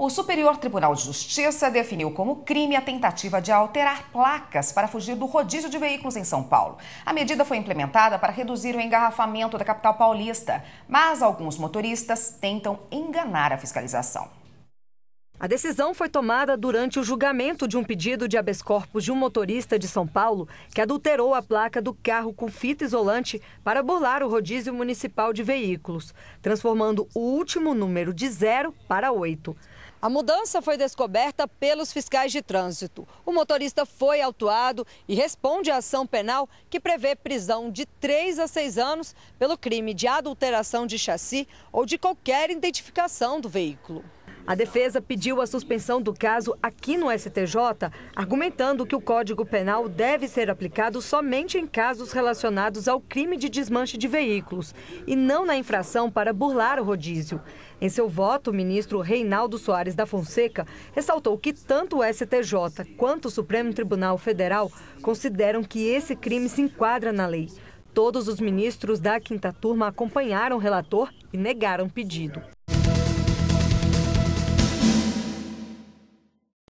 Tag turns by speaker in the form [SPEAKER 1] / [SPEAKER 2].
[SPEAKER 1] O Superior Tribunal de Justiça definiu como crime a tentativa de alterar placas para fugir do rodízio de veículos em São Paulo. A medida foi implementada para reduzir o engarrafamento da capital paulista, mas alguns motoristas tentam enganar a fiscalização. A decisão foi tomada
[SPEAKER 2] durante o julgamento de um pedido de habeas corpus de um motorista de São Paulo que adulterou a placa do carro com fita isolante para burlar o rodízio municipal de veículos, transformando o último número de zero para oito. A mudança foi descoberta pelos fiscais de trânsito. O motorista foi autuado e responde à ação penal que prevê prisão de 3 a 6 anos pelo crime de adulteração de chassi ou de qualquer identificação do veículo. A defesa pediu a suspensão do caso aqui no STJ, argumentando que o Código Penal deve ser aplicado somente em casos relacionados ao crime de desmanche de veículos e não na infração para burlar o rodízio. Em seu voto, o ministro Reinaldo Soares da Fonseca ressaltou que tanto o STJ quanto o Supremo Tribunal Federal consideram que esse crime se enquadra na lei. Todos os ministros da quinta turma acompanharam o relator e negaram o pedido.